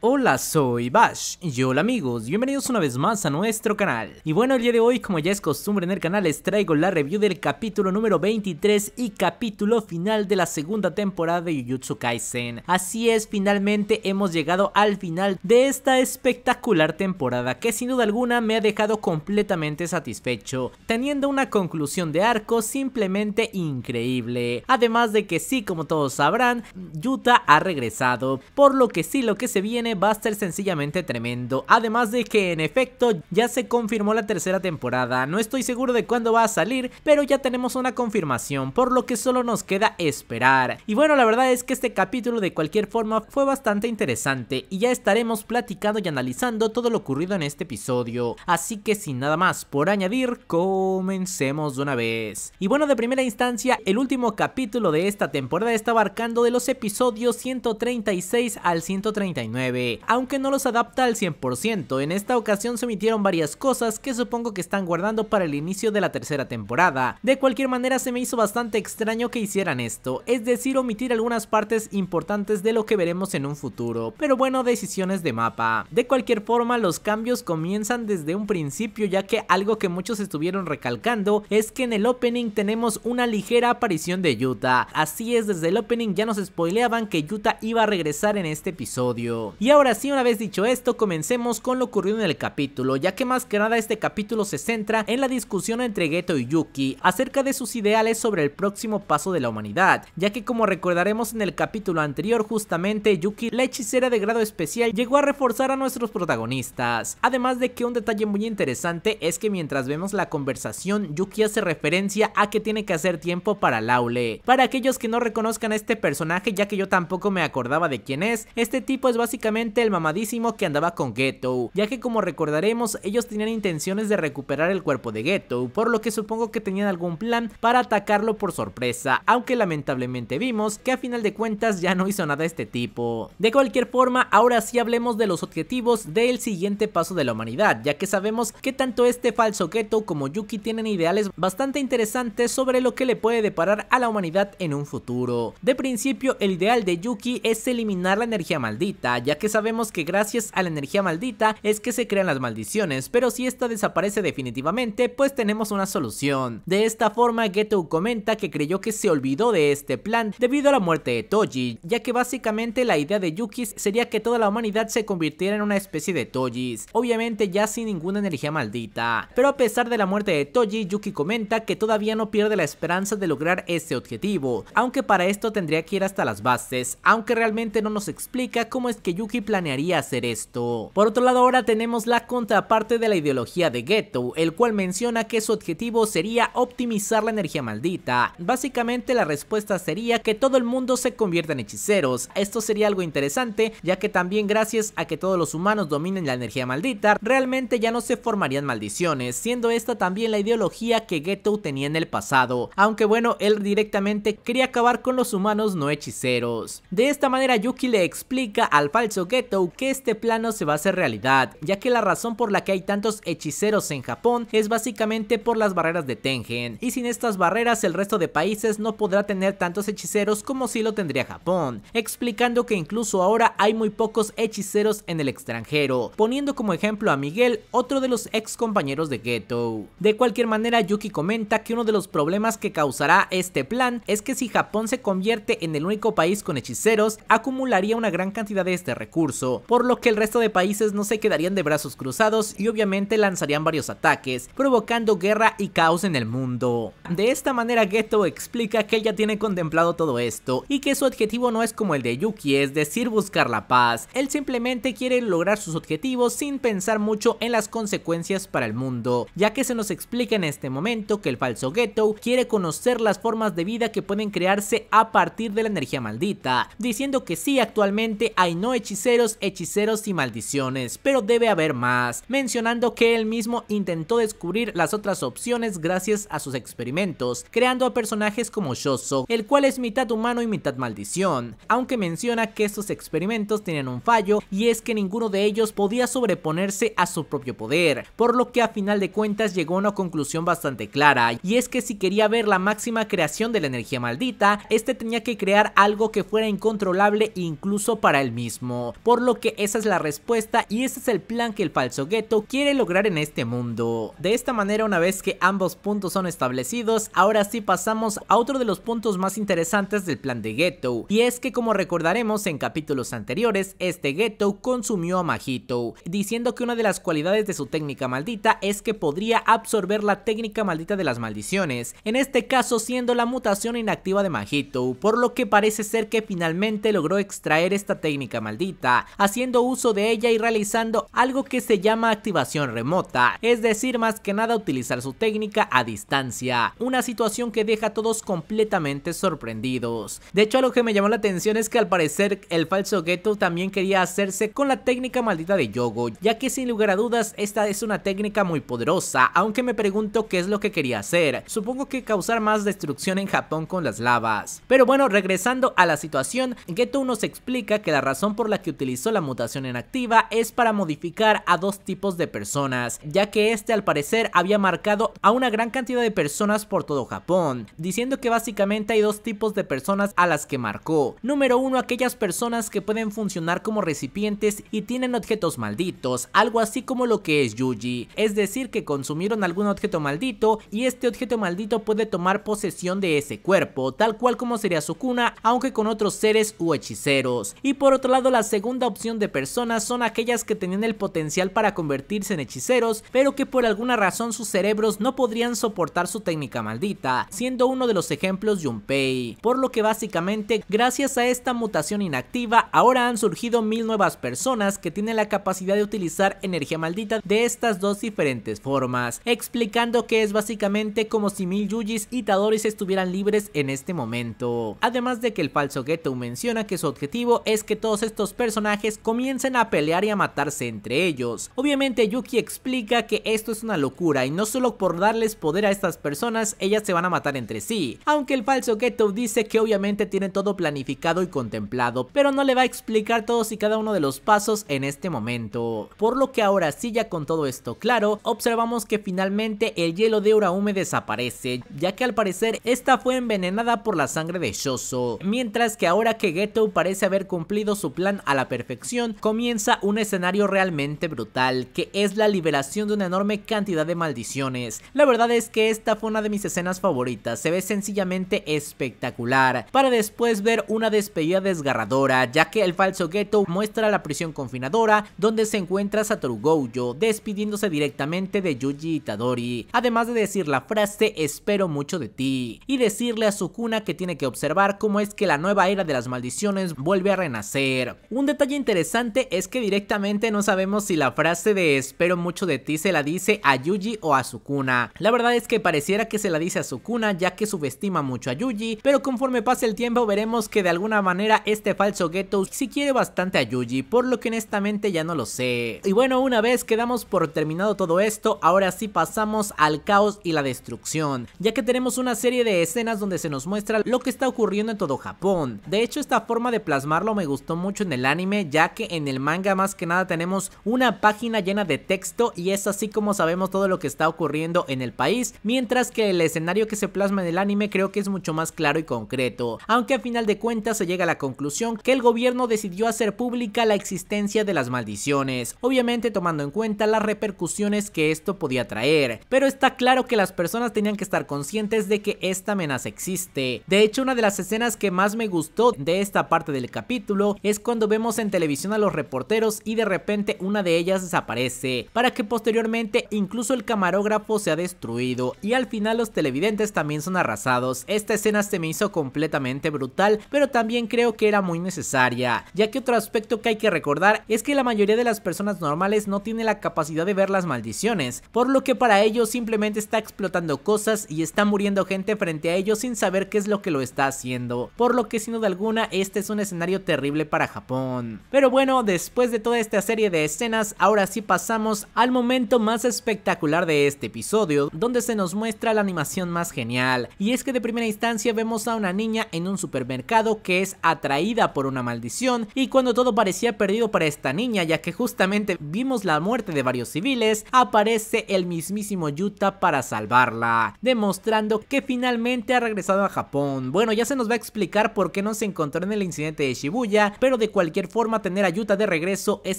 Hola, soy Bash y hola amigos, bienvenidos una vez más a nuestro canal. Y bueno, el día de hoy, como ya es costumbre en el canal, les traigo la review del capítulo número 23 y capítulo final de la segunda temporada de Jujutsu Kaisen. Así es, finalmente hemos llegado al final de esta espectacular temporada que sin duda alguna me ha dejado completamente satisfecho, teniendo una conclusión de arco simplemente increíble. Además de que sí, como todos sabrán, Yuta ha regresado, por lo que sí lo que se viene va a ser sencillamente tremendo. Además de que en efecto ya se confirmó la tercera temporada. No estoy seguro de cuándo va a salir, pero ya tenemos una confirmación, por lo que solo nos queda esperar. Y bueno, la verdad es que este capítulo de cualquier forma fue bastante interesante y ya estaremos platicando y analizando todo lo ocurrido en este episodio. Así que sin nada más por añadir, comencemos de una vez. Y bueno, de primera instancia, el último capítulo de esta temporada está abarcando de los episodios 136 al 139 aunque no los adapta al 100%, en esta ocasión se omitieron varias cosas que supongo que están guardando para el inicio de la tercera temporada. De cualquier manera se me hizo bastante extraño que hicieran esto, es decir omitir algunas partes importantes de lo que veremos en un futuro, pero bueno decisiones de mapa. De cualquier forma los cambios comienzan desde un principio ya que algo que muchos estuvieron recalcando es que en el opening tenemos una ligera aparición de Yuta, así es desde el opening ya nos spoileaban que Yuta iba a regresar en este episodio. Y ahora sí, una vez dicho esto, comencemos con lo ocurrido en el capítulo, ya que más que nada este capítulo se centra en la discusión entre Geto y Yuki acerca de sus ideales sobre el próximo paso de la humanidad, ya que como recordaremos en el capítulo anterior justamente Yuki, la hechicera de grado especial, llegó a reforzar a nuestros protagonistas. Además de que un detalle muy interesante es que mientras vemos la conversación, Yuki hace referencia a que tiene que hacer tiempo para Laule. Para aquellos que no reconozcan este personaje, ya que yo tampoco me acordaba de quién es, este tipo es básicamente el mamadísimo que andaba con Ghetto, ya que como recordaremos ellos tenían intenciones de recuperar el cuerpo de Ghetto, por lo que supongo que tenían algún plan para atacarlo por sorpresa, aunque lamentablemente vimos que a final de cuentas ya no hizo nada este tipo. De cualquier forma, ahora sí hablemos de los objetivos del siguiente paso de la humanidad, ya que sabemos que tanto este falso Ghetto como Yuki tienen ideales bastante interesantes sobre lo que le puede deparar a la humanidad en un futuro. De principio, el ideal de Yuki es eliminar la energía maldita, ya que sabemos que gracias a la energía maldita es que se crean las maldiciones, pero si esta desaparece definitivamente, pues tenemos una solución. De esta forma, Geto comenta que creyó que se olvidó de este plan debido a la muerte de Toji, ya que básicamente la idea de Yukis sería que toda la humanidad se convirtiera en una especie de Tojis, obviamente ya sin ninguna energía maldita. Pero a pesar de la muerte de Toji, Yuki comenta que todavía no pierde la esperanza de lograr este objetivo, aunque para esto tendría que ir hasta las bases, aunque realmente no nos explica cómo es que Yuki planearía hacer esto. Por otro lado, ahora tenemos la contraparte de la ideología de Ghetto, el cual menciona que su objetivo sería optimizar la energía maldita. Básicamente la respuesta sería que todo el mundo se convierta en hechiceros. Esto sería algo interesante, ya que también gracias a que todos los humanos dominen la energía maldita, realmente ya no se formarían maldiciones, siendo esta también la ideología que Ghetto tenía en el pasado. Aunque bueno, él directamente quería acabar con los humanos no hechiceros. De esta manera Yuki le explica al falso Ghetto que este plano se va a hacer realidad, ya que la razón por la que hay tantos hechiceros en Japón es básicamente por las barreras de Tengen, y sin estas barreras el resto de países no podrá tener tantos hechiceros como si lo tendría Japón, explicando que incluso ahora hay muy pocos hechiceros en el extranjero, poniendo como ejemplo a Miguel, otro de los ex compañeros de Ghetto, De cualquier manera, Yuki comenta que uno de los problemas que causará este plan es que si Japón se convierte en el único país con hechiceros, acumularía una gran cantidad de este recurso curso, por lo que el resto de países no se quedarían de brazos cruzados y obviamente lanzarían varios ataques, provocando guerra y caos en el mundo. De esta manera Geto explica que ella tiene contemplado todo esto y que su objetivo no es como el de Yuki, es decir buscar la paz, él simplemente quiere lograr sus objetivos sin pensar mucho en las consecuencias para el mundo, ya que se nos explica en este momento que el falso Geto quiere conocer las formas de vida que pueden crearse a partir de la energía maldita, diciendo que sí actualmente hay no hechiceros hechiceros, y maldiciones, pero debe haber más, mencionando que él mismo intentó descubrir las otras opciones gracias a sus experimentos, creando a personajes como Shoso, el cual es mitad humano y mitad maldición, aunque menciona que estos experimentos tenían un fallo y es que ninguno de ellos podía sobreponerse a su propio poder, por lo que a final de cuentas llegó a una conclusión bastante clara, y es que si quería ver la máxima creación de la energía maldita, este tenía que crear algo que fuera incontrolable incluso para él mismo por lo que esa es la respuesta y ese es el plan que el falso gueto quiere lograr en este mundo. De esta manera una vez que ambos puntos son establecidos, ahora sí pasamos a otro de los puntos más interesantes del plan de Ghetto, y es que como recordaremos en capítulos anteriores, este Ghetto consumió a Majito, diciendo que una de las cualidades de su técnica maldita es que podría absorber la técnica maldita de las maldiciones, en este caso siendo la mutación inactiva de Majito, por lo que parece ser que finalmente logró extraer esta técnica maldita haciendo uso de ella y realizando algo que se llama activación remota, es decir, más que nada utilizar su técnica a distancia, una situación que deja a todos completamente sorprendidos. De hecho, lo que me llamó la atención es que al parecer el falso Geto también quería hacerse con la técnica maldita de Yogo, ya que sin lugar a dudas esta es una técnica muy poderosa, aunque me pregunto qué es lo que quería hacer, supongo que causar más destrucción en Japón con las lavas. Pero bueno, regresando a la situación, Geto nos explica que la razón por la que utilizó la mutación en activa es para modificar a dos tipos de personas, ya que este al parecer había marcado a una gran cantidad de personas por todo Japón, diciendo que básicamente hay dos tipos de personas a las que marcó. Número uno, aquellas personas que pueden funcionar como recipientes y tienen objetos malditos, algo así como lo que es Yuji, es decir que consumieron algún objeto maldito y este objeto maldito puede tomar posesión de ese cuerpo, tal cual como sería su cuna, aunque con otros seres u hechiceros. Y por otro lado, la segunda opción de personas son aquellas que tenían el potencial para convertirse en hechiceros, pero que por alguna razón sus cerebros no podrían soportar su técnica maldita, siendo uno de los ejemplos Junpei. Por lo que básicamente, gracias a esta mutación inactiva, ahora han surgido mil nuevas personas que tienen la capacidad de utilizar energía maldita de estas dos diferentes formas, explicando que es básicamente como si mil Yujis y Tadoris estuvieran libres en este momento. Además de que el falso Geto menciona que su objetivo es que todos estos personajes personajes comiencen a pelear y a matarse entre ellos. Obviamente Yuki explica que esto es una locura y no solo por darles poder a estas personas ellas se van a matar entre sí, aunque el falso Geto dice que obviamente tiene todo planificado y contemplado, pero no le va a explicar todos y cada uno de los pasos en este momento. Por lo que ahora sí ya con todo esto claro, observamos que finalmente el hielo de Uraume desaparece, ya que al parecer esta fue envenenada por la sangre de Shoso, mientras que ahora que Geto parece haber cumplido su plan a la perfección, comienza un escenario realmente brutal, que es la liberación de una enorme cantidad de maldiciones. La verdad es que esta fue una de mis escenas favoritas, se ve sencillamente espectacular, para después ver una despedida desgarradora, ya que el falso gueto muestra la prisión confinadora donde se encuentra Satoru Gojo, despidiéndose directamente de Yuji Itadori, además de decir la frase espero mucho de ti, y decirle a Sukuna que tiene que observar cómo es que la nueva era de las maldiciones vuelve a renacer. Un detalle interesante es que directamente no sabemos si la frase de espero mucho de ti se la dice a Yuji o a Sukuna. La verdad es que pareciera que se la dice a Sukuna ya que subestima mucho a Yuji, pero conforme pase el tiempo veremos que de alguna manera este falso Geto sí quiere bastante a Yuji, por lo que honestamente ya no lo sé. Y bueno, una vez quedamos por terminado todo esto, ahora sí pasamos al caos y la destrucción, ya que tenemos una serie de escenas donde se nos muestra lo que está ocurriendo en todo Japón. De hecho, esta forma de plasmarlo me gustó mucho en el anime ya que en el manga más que nada tenemos una página llena de texto y es así como sabemos todo lo que está ocurriendo en el país, mientras que el escenario que se plasma en el anime creo que es mucho más claro y concreto, aunque a final de cuentas se llega a la conclusión que el gobierno decidió hacer pública la existencia de las maldiciones, obviamente tomando en cuenta las repercusiones que esto podía traer, pero está claro que las personas tenían que estar conscientes de que esta amenaza existe. De hecho, una de las escenas que más me gustó de esta parte del capítulo es cuando vemos vemos en televisión a los reporteros y de repente una de ellas desaparece, para que posteriormente incluso el camarógrafo sea destruido y al final los televidentes también son arrasados. Esta escena se me hizo completamente brutal, pero también creo que era muy necesaria, ya que otro aspecto que hay que recordar es que la mayoría de las personas normales no tiene la capacidad de ver las maldiciones, por lo que para ellos simplemente está explotando cosas y está muriendo gente frente a ellos sin saber qué es lo que lo está haciendo, por lo que sin duda alguna este es un escenario terrible para Japón. Pero bueno, después de toda esta serie de escenas, ahora sí pasamos al momento más espectacular de este episodio, donde se nos muestra la animación más genial. Y es que de primera instancia vemos a una niña en un supermercado que es atraída por una maldición y cuando todo parecía perdido para esta niña, ya que justamente vimos la muerte de varios civiles, aparece el mismísimo Yuta para salvarla, demostrando que finalmente ha regresado a Japón. Bueno, ya se nos va a explicar por qué no se encontró en el incidente de Shibuya, pero de cualquier forma, tener a Yuta de regreso es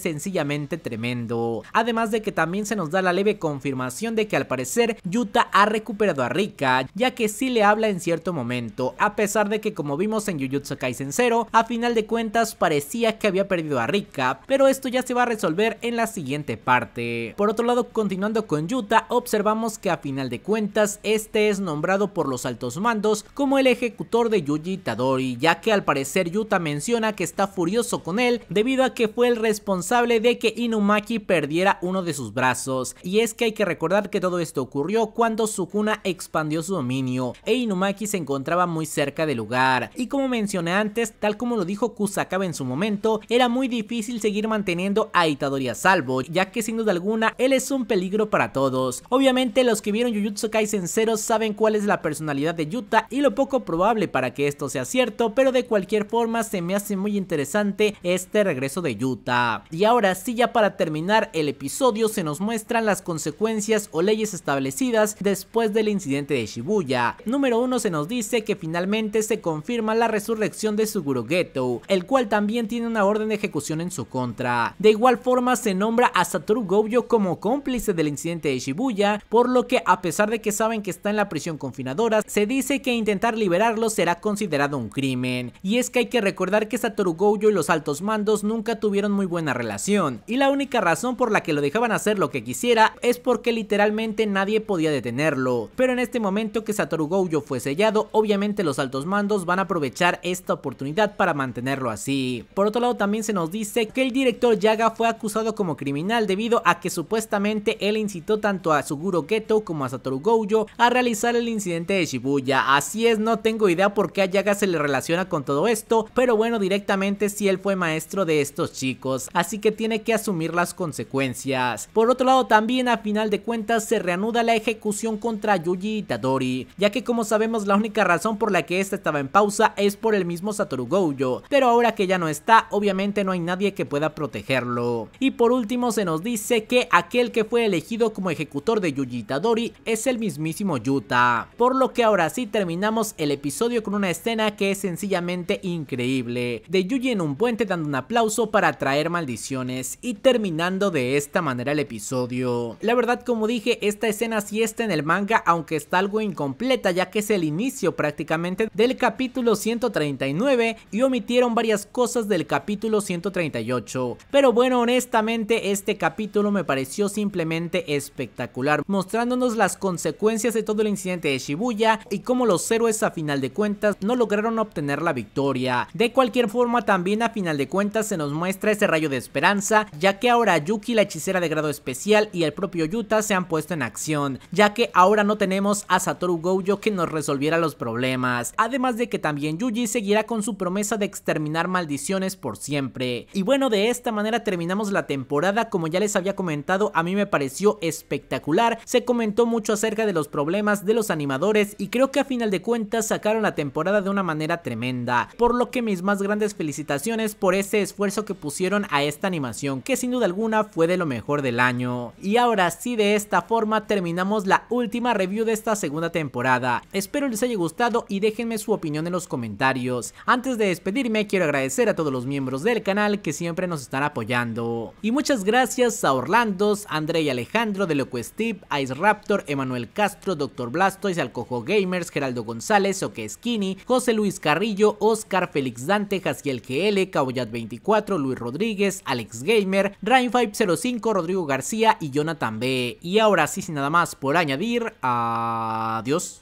sencillamente tremendo. Además de que también se nos da la leve confirmación de que al parecer Yuta ha recuperado a Rika, ya que sí le habla en cierto momento, a pesar de que como vimos en Jujutsu Kaisen 0, a final de cuentas parecía que había perdido a Rika, pero esto ya se va a resolver en la siguiente parte. Por otro lado, continuando con Yuta, observamos que a final de cuentas este es nombrado por los altos mandos como el ejecutor de Yuji Itadori, ya que al parecer Yuta menciona que está furioso con él debido a que fue el responsable de que Inumaki perdiera uno de sus brazos. Y es que hay que recordar que todo esto ocurrió cuando Sukuna expandió su dominio e Inumaki se encontraba muy cerca del lugar. Y como mencioné antes, tal como lo dijo Kusakabe en su momento, era muy difícil seguir manteniendo a Itadori a salvo, ya que sin duda alguna él es un peligro para todos. Obviamente los que vieron Jujutsu Kaisen 0 saben cuál es la personalidad de Yuta y lo poco probable para que esto sea cierto, pero de cualquier forma se me hace muy interesante este regreso de Yuta. Y ahora sí ya para terminar el episodio se nos muestran las consecuencias o leyes establecidas después del incidente de Shibuya. Número 1 se nos dice que finalmente se confirma la resurrección de Suguro Geto, el cual también tiene una orden de ejecución en su contra. De igual forma se nombra a Satoru Gojo como cómplice del incidente de Shibuya, por lo que a pesar de que saben que está en la prisión confinadora, se dice que intentar liberarlo será considerado un crimen. Y es que hay que recordar que Satoru Gojo y los altos mandos nunca tuvieron muy buena relación y la única razón por la que lo dejaban hacer lo que quisiera es porque literalmente nadie podía detenerlo. Pero en este momento que Satoru Gojo fue sellado, obviamente los altos mandos van a aprovechar esta oportunidad para mantenerlo así. Por otro lado también se nos dice que el director Yaga fue acusado como criminal debido a que supuestamente él incitó tanto a Suguro Geto como a Satoru Gojo a realizar el incidente de Shibuya. Así es, no tengo idea por qué a Yaga se le relaciona con todo esto, pero bueno, directamente si él fue maestro de estos chicos, así que tiene que asumir las consecuencias. Por otro lado también a final de cuentas se reanuda la ejecución contra Yuji Itadori, ya que como sabemos la única razón por la que esta estaba en pausa es por el mismo Satoru Gojo, pero ahora que ya no está, obviamente no hay nadie que pueda protegerlo. Y por último se nos dice que aquel que fue elegido como ejecutor de Yuji Itadori es el mismísimo Yuta, por lo que ahora sí terminamos el episodio con una escena que es sencillamente increíble, de Yuji en un puente dando un aplauso para traer maldiciones y terminando de esta manera el episodio. La verdad como dije esta escena sí está en el manga aunque está algo incompleta ya que es el inicio prácticamente del capítulo 139 y omitieron varias cosas del capítulo 138. Pero bueno honestamente este capítulo me pareció simplemente espectacular mostrándonos las consecuencias de todo el incidente de Shibuya y cómo los héroes a final de cuentas no lograron obtener la victoria. De cualquier forma también a final de cuentas se nos muestra ese rayo de esperanza, ya que ahora Yuki, la hechicera de grado especial, y el propio Yuta se han puesto en acción, ya que ahora no tenemos a Satoru Gojo que nos resolviera los problemas, además de que también Yuji seguirá con su promesa de exterminar maldiciones por siempre. Y bueno, de esta manera terminamos la temporada, como ya les había comentado, a mí me pareció espectacular, se comentó mucho acerca de los problemas de los animadores y creo que a final de cuentas sacaron la temporada de una manera tremenda, por lo que mis más grandes felicitaciones por ese esfuerzo que pusieron a esta animación, que sin duda alguna fue de lo mejor del año. Y ahora sí, de esta forma terminamos la última review de esta segunda temporada. Espero les haya gustado y déjenme su opinión en los comentarios. Antes de despedirme, quiero agradecer a todos los miembros del canal que siempre nos están apoyando. Y muchas gracias a Orlandos, André y Alejandro de Loco Ice Raptor, Emanuel Castro, Dr. Blastoise, Alcojo Gamers, Geraldo González, Oke Skinny, José Luis Carrillo, Oscar Félix Dante, Jaciel GL, Cabo Boyat24, Luis Rodríguez, Alex Gamer, Rain505, Rodrigo García y Jonathan B. Y ahora sí, sin nada más por añadir, adiós.